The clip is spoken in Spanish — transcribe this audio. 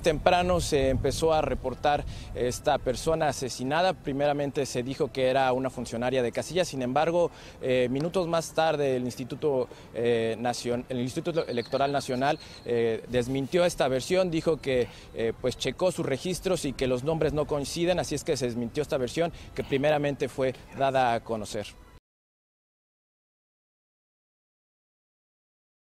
Temprano se empezó a reportar esta persona asesinada. Primeramente se dijo que era una funcionaria de casilla, sin embargo, eh, minutos más tarde el Instituto, eh, el Electoral Nacional eh, desmintió esta versión, dijo que pues checó sus registros y que los nombres no coinciden, así es que se desmintió esta versión que primeramente fue dada a conocer.